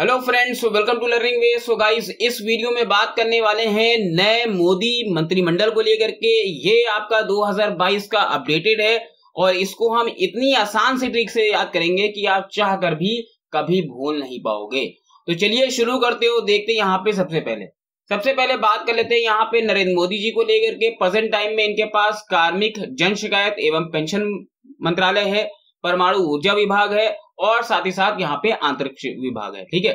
hello friends welcome to learning way so guys इस video में बात करने वाले हैं नए मोदी मंत्रिमंडल को लेकर के ये आपका 2022 का अपडेटेड है और इसको हम इतनी आसान से ट्रिक से याद करेंगे कि आप चाह कर भी कभी भूल नहीं पाओगे तो चलिए शुरू करते हो देखते यहाँ पे सबसे पहले सबसे पहले बात कर लेते हैं यहाँ पे नरेंद्र मोदी जी को लेकर के प्रेजेंट टाइम में इनके पास कार्मिक जन शिकायत एवं पेंशन मंत्रालय है परमाणु ऊर्जा विभाग है और साथ ही साथ यहाँ पे आंतरिक विभाग है ठीक है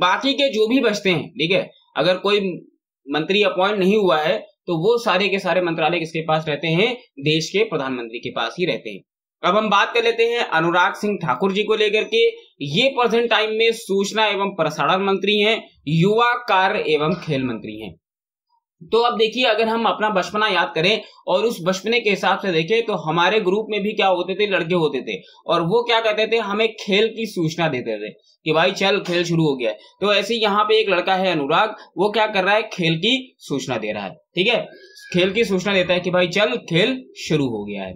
बाकी के जो भी बचते हैं ठीक है अगर कोई मंत्री अपॉइंट नहीं हुआ है तो वो सारे के सारे मंत्रालय किसके पास रहते हैं देश के प्रधानमंत्री के पास ही रहते हैं अब हम बात कर लेते हैं अनुराग सिंह ठाकुर जी को लेकर के ये प्रेजेंट टाइम में सूचना एवं प्रसारण मंत्री हैं युवा कार्य एवं खेल मंत्री हैं तो अब देखिए अगर हम अपना बचपना याद करें और उस बचपने के हिसाब से देखें तो हमारे ग्रुप में भी क्या होते थे लड़के होते थे और वो क्या कहते थे हमें खेल की सूचना देते थे कि भाई चल खेल शुरू हो गया है तो ऐसे यहाँ पे एक लड़का है अनुराग वो क्या कर रहा है खेल की सूचना दे रहा है ठीक है खेल की सूचना देता है कि भाई चल खेल शुरू हो गया है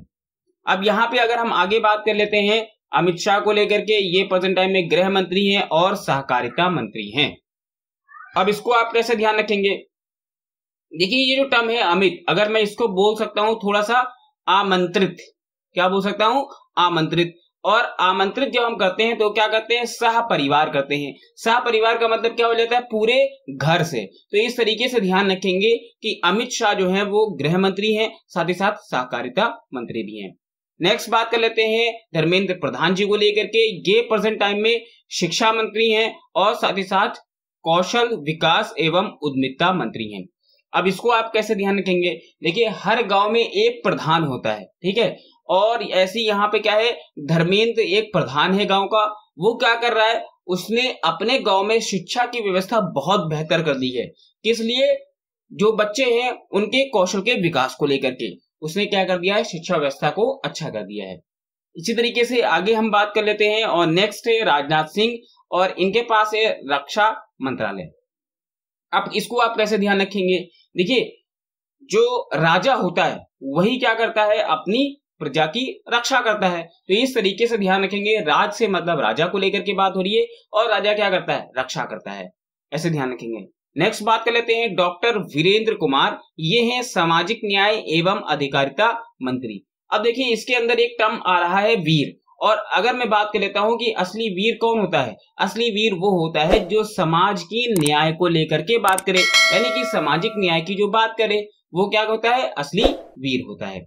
अब यहाँ पे अगर हम आगे बात कर लेते हैं अमित शाह को लेकर के ये प्रेजेंट टाइम में गृह मंत्री हैं और सहकारिता मंत्री हैं अब इसको आप कैसे ध्यान रखेंगे देखिए ये जो टर्म है अमित अगर मैं इसको बोल सकता हूं थोड़ा सा आमंत्रित क्या बोल सकता हूं आमंत्रित और आमंत्रित जब हम करते हैं तो क्या करते हैं सह परिवार करते हैं सह परिवार का मतलब क्या हो जाता है पूरे घर से तो इस तरीके से ध्यान रखेंगे कि अमित शाह जो है वो गृह मंत्री हैं साथ ही साथ सहकारिता मंत्री भी हैं नेक्स्ट बात कर लेते हैं धर्मेंद्र प्रधान जी को लेकर के ये प्रेजेंट टाइम में शिक्षा मंत्री हैं और साथ ही साथ कौशल विकास एवं उद्यमिता मंत्री हैं अब इसको आप कैसे ध्यान रखेंगे देखिए हर गांव में एक प्रधान होता है ठीक है और ऐसी यहाँ पे क्या है धर्मेंद्र तो एक प्रधान है गांव का वो क्या कर रहा है उसने अपने गांव में शिक्षा की व्यवस्था बहुत बेहतर कर दी है किस लिए जो बच्चे हैं उनके कौशल के विकास को लेकर के उसने क्या कर दिया है शिक्षा व्यवस्था को अच्छा कर दिया है इसी तरीके से आगे हम बात कर लेते हैं और नेक्स्ट है राजनाथ सिंह और इनके पास है रक्षा मंत्रालय अब इसको आप कैसे ध्यान रखेंगे देखिए जो राजा होता है वही क्या करता है अपनी प्रजा की रक्षा करता है तो इस तरीके से ध्यान रखेंगे राज से मतलब राजा को लेकर के बात हो रही है और राजा क्या करता है रक्षा करता है ऐसे ध्यान रखेंगे नेक्स्ट बात कर लेते हैं डॉक्टर वीरेंद्र कुमार ये हैं सामाजिक न्याय एवं अधिकारिता मंत्री अब देखिए इसके अंदर एक टर्म आ रहा है वीर और अगर मैं बात कर लेता हूं कि असली वीर कौन होता है असली वीर वो होता है जो समाज की न्याय को लेकर के बात करे यानी कि सामाजिक न्याय की जो बात करे वो क्या होता है असली वीर होता है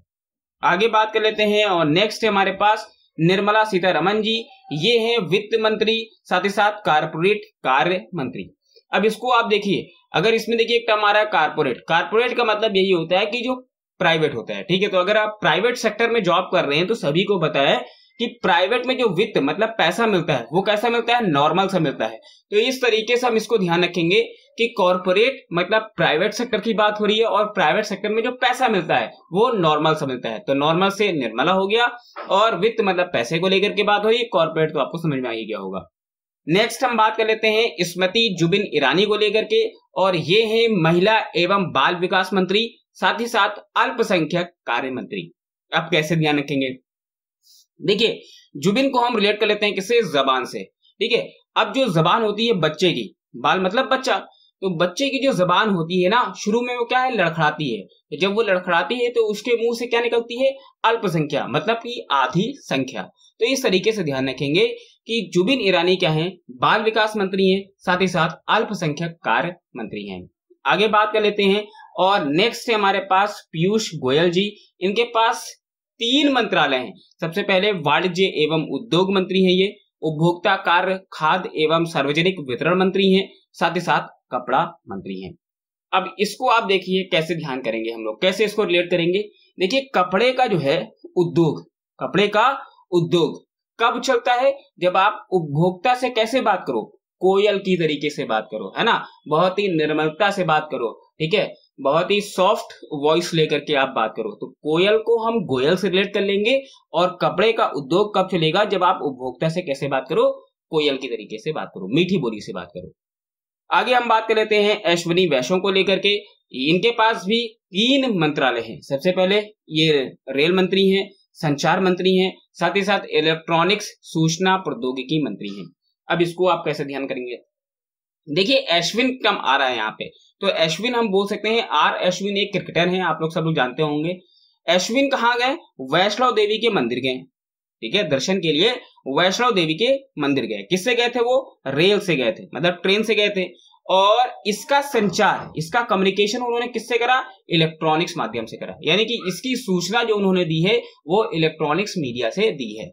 आगे बात कर लेते हैं और नेक्स्ट है हमारे पास निर्मला सीतारमन जी ये है वित्त मंत्री साथ ही साथ कारपोरेट कार्य मंत्री अब इसको आप देखिए अगर इसमें देखिए एक टर्म आ रहा है कारपोरेट कारपोरेट का मतलब यही होता है कि जो प्राइवेट होता है ठीक है तो अगर आप प्राइवेट सेक्टर में जॉब कर रहे हैं तो सभी को बताया है कि प्राइवेट में जो वित्त मतलब पैसा मिलता है वो कैसा मिलता है नॉर्मल सा मिलता है तो इस तरीके से हम इसको ध्यान रखेंगे कि कॉरपोरेट मतलब प्राइवेट सेक्टर की बात हो रही है और प्राइवेट सेक्टर में जो पैसा मिलता है वो नॉर्मल सा मिलता है तो नॉर्मल से निर्मला हो गया और वित्त मतलब पैसे को लेकर के बात हो रही है कॉरपोरेट तो आपको समझ में आ ही गया होगा नेक्स्ट हम बात कर लेते हैं स्मृति जुबिन ईरानी को लेकर के और ये है महिला एवं बाल विकास मंत्री साथ ही साथ अल्पसंख्यक कार्य मंत्री आप कैसे ध्यान रखेंगे देखिए जुबिन को हम रिलेट कर लेते हैं किसे जबान से ठीक है अब जो जबान होती है बच्चे की बाल मतलब बच्चा तो बच्चे की जो जबान होती है ना शुरू में वो क्या है लड़खड़ाती है तो जब वो लड़खड़ाती है तो उसके मुंह से क्या निकलती है अल्पसंख्या मतलब कि आधी संख्या तो इस तरीके से ध्यान रखेंगे कि जुबिन ईरानी क्या है बाल विकास मंत्री है साथ ही साथ अल्पसंख्यक कार्य मंत्री है आगे बात कर लेते हैं और नेक्स्ट है हमारे पास पीयूष गोयल जी इनके पास तीन मंत्रालय हैं सबसे पहले वाणिज्य एवं उद्योग मंत्री हैं ये उपभोक्ता कार्य खाद्य एवं सार्वजनिक वितरण मंत्री हैं साथ ही साथ कपड़ा मंत्री हैं अब इसको आप देखिए कैसे ध्यान करेंगे हम लोग कैसे इसको रिलेट करेंगे देखिए कपड़े का जो है उद्योग कपड़े का उद्योग कब चलता है जब आप उपभोक्ता से कैसे बात करो कोयल की तरीके से बात करो है ना बहुत ही निर्मलता से बात करो ठीक है बहुत ही सॉफ्ट वॉइस लेकर के आप बात करो तो कोयल को हम गोयल से रिलेट कर लेंगे और कपड़े का उद्योग कब चलेगा जब आप उपभोक्ता से कैसे बात करो कोयल की तरीके से बात करो मीठी बोली से बात करो आगे हम बात कर लेते हैं ऐश्वनी वैशों को लेकर के इनके पास भी तीन मंत्रालय हैं सबसे पहले ये रेल मंत्री हैं संचार मंत्री हैं साथ ही साथ इलेक्ट्रॉनिक्स सूचना प्रौद्योगिकी मंत्री हैं अब इसको आप कैसे ध्यान करेंगे देखिए एश्विन कम आ रहा है यहाँ पे तो एशविन हम बोल सकते हैं आर एश्विन एक क्रिकेटर है आप लोग सब लोग जानते होंगे एश्विन कहाँ गए वैष्णव देवी के मंदिर गए ठीक है दर्शन के लिए वैष्णव देवी के मंदिर गए किससे गए थे वो रेल से गए थे मतलब ट्रेन से गए थे और इसका संचार इसका कम्युनिकेशन उन्होंने किससे करा इलेक्ट्रॉनिक्स माध्यम से करा यानी कि इसकी सूचना जो उन्होंने दी है वो इलेक्ट्रॉनिक्स मीडिया से दी है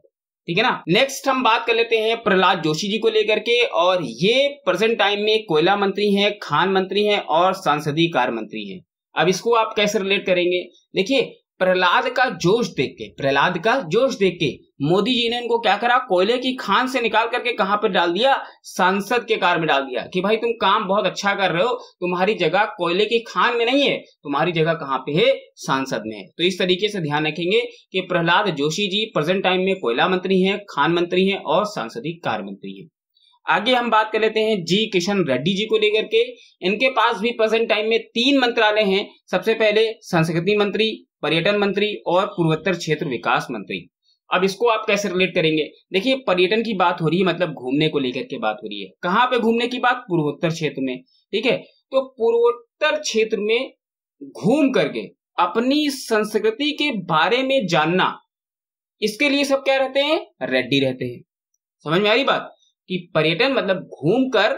ठीक है ना नेक्स्ट हम बात कर लेते हैं प्रहलाद जोशी जी को लेकर के और ये प्रेजेंट टाइम में कोयला मंत्री हैं खान मंत्री हैं और संसदीय कार्य मंत्री हैं अब इसको आप कैसे रिलेट करेंगे देखिए प्रहलाद का जोश देख के प्रहलाद का जोश देख के मोदी जी ने इनको क्या करा कोयले की खान से निकाल करके कहां पर डाल दिया सांसद के कार में डाल दिया कि भाई तुम काम बहुत अच्छा कर रहे हो तुम्हारी जगह कोयले की खान में नहीं है तुम्हारी जगह कहाँ पे है सांसद में तो इस तरीके से ध्यान रखेंगे कि प्रहलाद जोशी जी प्रेजेंट टाइम में कोयला मंत्री है खान मंत्री है और सांसदी कार्य मंत्री है आगे हम बात कर लेते हैं जी किशन रेड्डी जी को लेकर के इनके पास भी प्रेजेंट टाइम में तीन मंत्रालय हैं सबसे पहले संस्कृति मंत्री पर्यटन मंत्री और पूर्वोत्तर क्षेत्र विकास मंत्री अब इसको आप कैसे रिलेट करेंगे देखिए पर्यटन की बात हो रही है मतलब घूमने को लेकर के बात हो रही है कहाँ पे घूमने की बात पूर्वोत्तर क्षेत्र में ठीक है तो पूर्वोत्तर क्षेत्र में घूम करके अपनी संस्कृति के बारे में जानना इसके लिए सब क्या रहते हैं रेड्डी रहते हैं समझ में आ रही बात कि पर्यटन मतलब घूमकर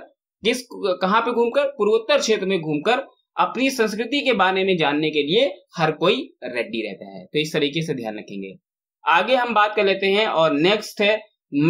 किस कहां पे घूमकर पूर्वोत्तर क्षेत्र में घूमकर अपनी संस्कृति के बारे में जानने के लिए हर कोई रेडी रहता है तो इस तरीके से ध्यान रखेंगे आगे हम बात कर लेते हैं और नेक्स्ट है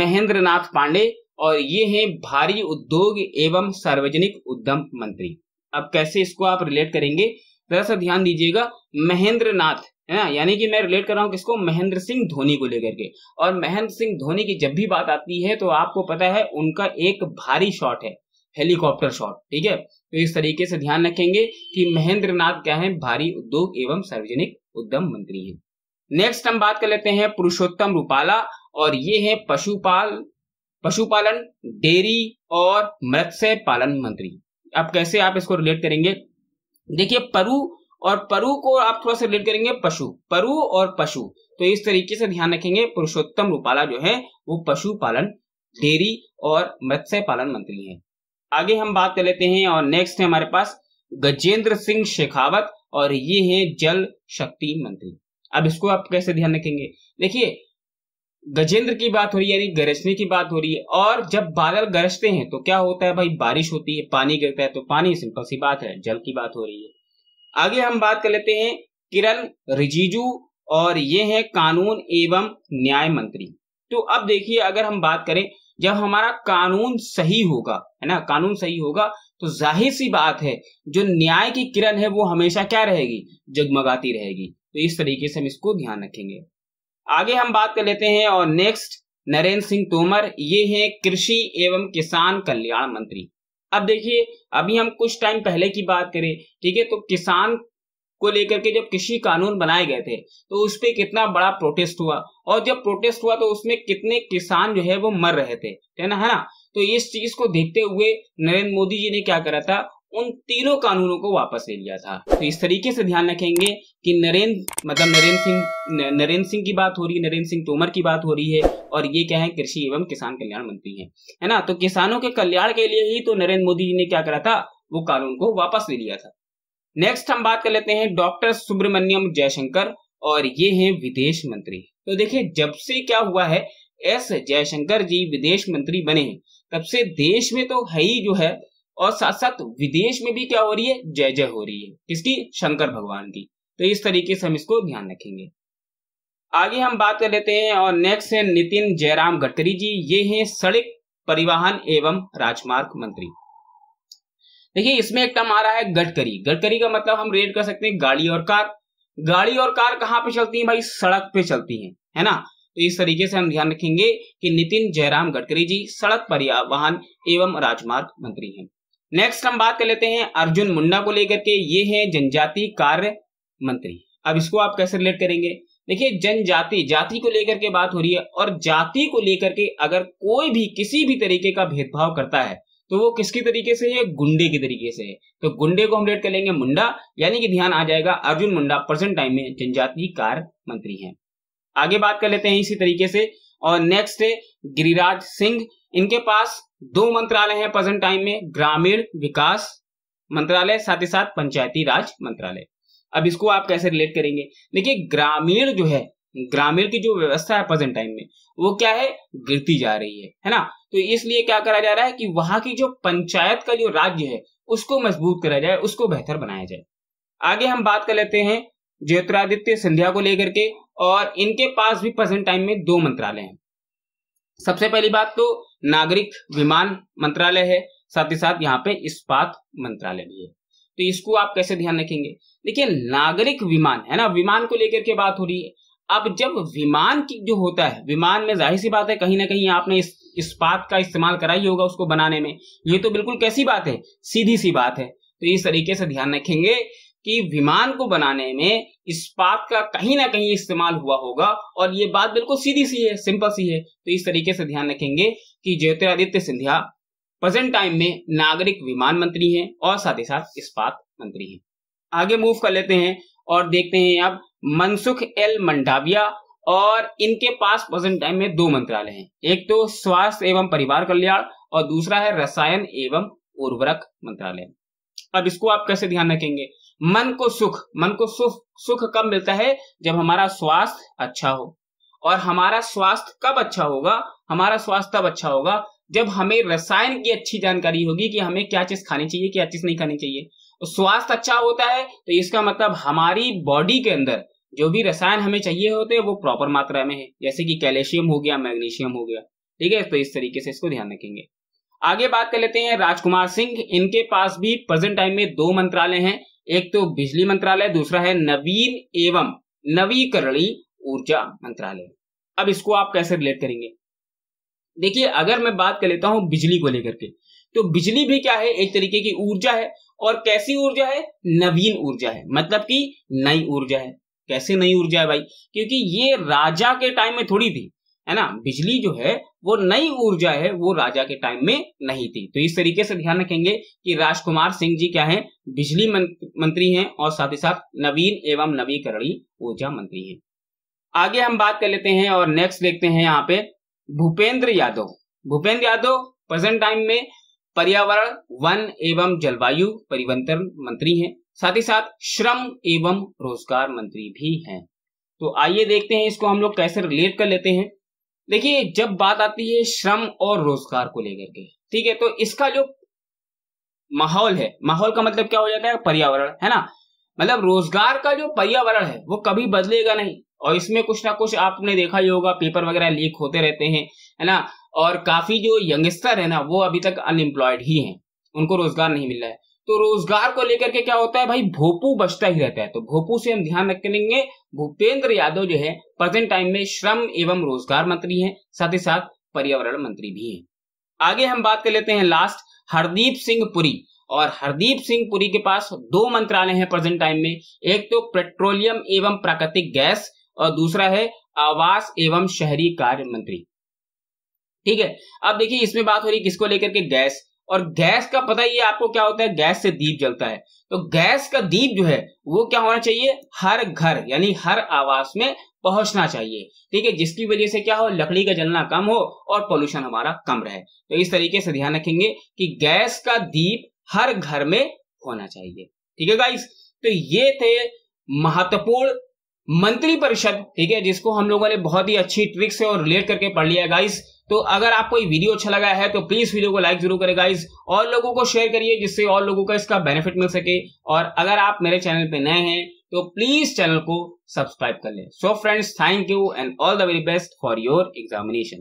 महेंद्र पांडे और ये हैं भारी उद्योग एवं सार्वजनिक उद्यम मंत्री अब कैसे इसको आप रिलेट करेंगे जरा सा ध्यान दीजिएगा महेंद्र नाथ है ना यानी कि मैं रिलेट कर रहा हूँ किसको महेंद्र सिंह धोनी को लेकर के और महेंद्र सिंह धोनी की जब भी बात आती है तो आपको पता है उनका एक भारी शॉट है हेलीकॉप्टर शॉट ठीक है तो इस तरीके से ध्यान रखेंगे कि महेंद्र नाथ क्या है भारी उद्योग एवं सार्वजनिक उद्यम मंत्री है नेक्स्ट हम बात कर लेते हैं पुरुषोत्तम रूपाला और ये है पशुपाल पशुपालन डेयरी और मत्स्य पालन मंत्री अब कैसे आप इसको रिलेट करेंगे देखिए परु और परु को आप थोड़ा सा रिलेट करेंगे पशु परु और पशु तो इस तरीके से ध्यान रखेंगे पुरुषोत्तम रूपाला जो है वो पशुपालन डेयरी और मत्स्य पालन मंत्री है आगे हम बात कर लेते हैं और नेक्स्ट है हमारे पास गजेंद्र सिंह शेखावत और ये है जल शक्ति मंत्री अब इसको आप कैसे ध्यान रखेंगे देखिए गजेंद्र की बात हो रही है यानी गरजने की बात हो रही है और जब बादल गरजते हैं तो क्या होता है भाई बारिश होती है पानी गिरता है तो पानी सिंपल सी बात है जल की बात हो रही है आगे हम बात कर लेते हैं किरण रिजिजू और ये हैं कानून एवं न्याय मंत्री तो अब देखिए अगर हम बात करें जब हमारा कानून सही होगा है ना कानून सही होगा तो जाहिर सी बात है जो न्याय की किरण है वो हमेशा क्या रहेगी जगमगाती रहेगी तो इस तरीके से हम इसको ध्यान रखेंगे आगे हम बात कर लेते हैं और नेक्स्ट नरेंद्र सिंह तोमर ये हैं कृषि एवं किसान कल्याण मंत्री अब देखिए अभी हम कुछ टाइम पहले की बात करें ठीक है तो किसान को लेकर के जब कृषि कानून बनाए गए थे तो उस पर कितना बड़ा प्रोटेस्ट हुआ और जब प्रोटेस्ट हुआ तो उसमें कितने किसान जो है वो मर रहे थे है ना है ना तो इस चीज को देखते हुए नरेंद्र मोदी जी ने क्या करा था उन तीनों कानूनों को वापस ले लिया था तो इस तरीके से ध्यान रखेंगे कि नरेंद्र मतलब नरेंद्र सिंह नरेंद्र सिंह की बात हो रही है नरेंद्र सिंह तोमर की बात हो रही है और ये क्या है कृषि एवं किसान कल्याण मंत्री हैं है ना तो किसानों के कल्याण के लिए ही तो नरेंद्र मोदी जी ने क्या करा था वो कानून को वापस ले लिया था नेक्स्ट हम बात कर लेते हैं डॉक्टर सुब्रमण्यम जयशंकर और ये हैं विदेश मंत्री तो देखिए जब से क्या हुआ है एस जयशंकर जी विदेश मंत्री बने हैं तब से देश में तो है ही जो है और साथ साथ विदेश में भी क्या हो रही है जय जय हो रही है किसकी शंकर भगवान की तो इस तरीके से हम इसको ध्यान रखेंगे आगे हम बात कर लेते हैं और नेक्स्ट है नितिन जयराम गडकरी जी ये हैं सड़क परिवहन एवं राजमार्ग मंत्री देखिए इसमें एक टर्म आ रहा है गटकरी गटकरी का मतलब हम रेट कर सकते हैं गाड़ी और कार गाड़ी और कार कहाँ पे चलती है भाई सड़क पे चलती है है ना तो इस तरीके से हम ध्यान रखेंगे कि नितिन जयराम गडकरी जी सड़क परिवहन एवं राजमार्ग मंत्री हैं नेक्स्ट हम बात कर लेते हैं अर्जुन मुंडा को लेकर के ये हैं जनजाति कार्य मंत्री अब इसको आप कैसे रिलेट करेंगे देखिए जनजाति जाति को लेकर के बात हो रही है और जाति को लेकर के अगर कोई भी किसी भी तरीके का भेदभाव करता है तो वो किसकी तरीके से है गुंडे की तरीके से है तो गुंडे को हम रेट कर लेंगे मुंडा यानी कि ध्यान आ जाएगा अर्जुन मुंडा प्रेजेंट टाइम में जनजातीय कार्य मंत्री है आगे बात कर लेते हैं इसी तरीके से और नेक्स्ट है गिरिराज सिंह इनके पास दो मंत्रालय है प्रेजेंट टाइम में ग्रामीण विकास मंत्रालय साथ ही साथ पंचायती राज मंत्रालय अब इसको आप कैसे रिलेट करेंगे देखिए ग्रामीण जो है ग्रामीण की जो व्यवस्था है प्रेजेंट टाइम में वो क्या है गिरती जा रही है है ना तो इसलिए क्या करा जा रहा है कि वहां की जो पंचायत का जो राज्य है उसको मजबूत करा जाए उसको बेहतर बनाया जाए आगे हम बात कर लेते हैं ज्योतिरादित्य सिंधिया को लेकर के और इनके पास भी प्रेजेंट टाइम में दो मंत्रालय हैं सबसे पहली बात तो नागरिक विमान मंत्रालय है साथ ही साथ यहाँ पे इस्पात मंत्रालय भी है तो इसको आप कैसे ध्यान रखेंगे देखिए नागरिक विमान है ना विमान को लेकर के बात हो रही है अब जब विमान की जो होता है विमान में जाहिर सी बात है कहीं ना कहीं आपने इस इस्पात का इस्तेमाल करा ही होगा उसको बनाने में ये तो बिल्कुल कैसी बात है सीधी सी बात है तो इस तरीके से ध्यान रखेंगे कि विमान को बनाने में इस्पात का कहीं ना कहीं इस्तेमाल हुआ होगा और ये बात बिल्कुल सीधी सी है सिंपल सी है तो इस तरीके से ध्यान रखेंगे कि ज्योतिरादित्य सिंधिया प्रेजेंट टाइम में नागरिक विमान मंत्री हैं और साथ ही साथ इस्पात मंत्री हैं आगे मूव कर लेते हैं और देखते हैं आप मनसुख एल मंडाविया और इनके पास प्रेजेंट टाइम में दो मंत्रालय हैं एक तो स्वास्थ्य एवं परिवार कल्याण और दूसरा है रसायन एवं उर्वरक मंत्रालय अब इसको आप कैसे ध्यान रखेंगे मन को सुख मन को सुख सुख कब मिलता है जब हमारा स्वास्थ्य अच्छा हो और हमारा स्वास्थ्य कब अच्छा होगा हमारा स्वास्थ्य तब अच्छा होगा जब हमें रसायन की अच्छी जानकारी होगी कि हमें क्या चीज खानी चाहिए क्या चीज नहीं खानी चाहिए तो स्वास्थ्य अच्छा होता है तो इसका मतलब हमारी बॉडी के अंदर जो भी रसायन हमें चाहिए होते हैं वो प्रॉपर मात्रा में है जैसे कि कैल्शियम हो गया मैग्नीशियम हो गया ठीक है तो इस तरीके से इसको ध्यान रखेंगे आगे बात कर लेते हैं राजकुमार सिंह इनके पास भी प्रेजेंट टाइम में दो मंत्रालय हैं एक तो बिजली मंत्रालय दूसरा है नवीन एवं नवीकरणीय ऊर्जा मंत्रालय अब इसको आप कैसे रिलेट करेंगे देखिए अगर मैं बात कर लेता हूं बिजली को लेकर के तो बिजली भी क्या है एक तरीके की ऊर्जा है और कैसी ऊर्जा है नवीन ऊर्जा है मतलब कि नई ऊर्जा है कैसे नई ऊर्जा है भाई क्योंकि ये राजा के टाइम में थोड़ी थी है ना बिजली जो है वो नई ऊर्जा है वो राजा के टाइम में नहीं थी तो इस तरीके से ध्यान रखेंगे कि राजकुमार सिंह जी क्या है बिजली मंत्री हैं और साथ ही साथ नवीन एवं नवीकरणीय ऊर्जा मंत्री हैं आगे हम बात कर लेते हैं और नेक्स्ट देखते हैं यहाँ पे भूपेंद्र यादव भूपेंद्र यादव प्रेजेंट टाइम में पर्यावरण वन एवं जलवायु परिवर्तन मंत्री हैं साथ ही साथ श्रम एवं रोजगार मंत्री भी हैं तो आइए देखते हैं इसको हम लोग कैसे रिलेट कर लेते हैं देखिए जब बात आती है श्रम और रोजगार को लेकर के ठीक है तो इसका जो माहौल है माहौल का मतलब क्या हो जाता है पर्यावरण है ना मतलब रोजगार का जो पर्यावरण है वो कभी बदलेगा नहीं और इसमें कुछ ना कुछ आपने देखा ही होगा पेपर वगैरह लीक होते रहते हैं है ना और काफी जो यंगस्टर है ना वो अभी तक अनएम्प्लॉयड ही हैं उनको रोजगार नहीं मिल रहा है तो रोजगार को लेकर के क्या होता है भाई भोपू बचता ही रहता है तो भोपू से हम ध्यान रखेंगे भूपेंद्र यादव जो है प्रेजेंट टाइम में श्रम एवं रोजगार मंत्री हैं साथ ही साथ पर्यावरण मंत्री भी हैं आगे हम बात कर लेते हैं लास्ट हरदीप सिंह पुरी और हरदीप सिंह पुरी के पास दो मंत्रालय हैं प्रेजेंट टाइम में एक तो पेट्रोलियम एवं प्राकृतिक गैस और दूसरा है आवास एवं शहरी कार्य मंत्री ठीक है अब देखिए इसमें बात हो रही है किसको लेकर के गैस और गैस का पता ही आपको क्या होता है गैस से दीप जलता है तो गैस का दीप जो है वो क्या होना चाहिए हर घर यानी हर आवास में पहुंचना चाहिए ठीक है जिसकी वजह से क्या हो लकड़ी का जलना कम हो और पोल्यूशन हमारा कम रहे तो इस तरीके से ध्यान रखेंगे कि गैस का दीप हर घर में होना चाहिए ठीक है गाइस तो ये थे महत्वपूर्ण मंत्री परिषद ठीक है जिसको हम लोगों ने बहुत ही अच्छी ट्रिक से और रिलेट करके पढ़ लिया गाइस तो अगर आपको ये वीडियो अच्छा लगा है तो प्लीज वीडियो को लाइक जरूर करें गाइज और लोगों को शेयर करिए जिससे और लोगों का इसका बेनिफिट मिल सके और अगर आप मेरे चैनल पे नए हैं तो प्लीज चैनल को सब्सक्राइब कर लें so friends thank you and all the very best for your examination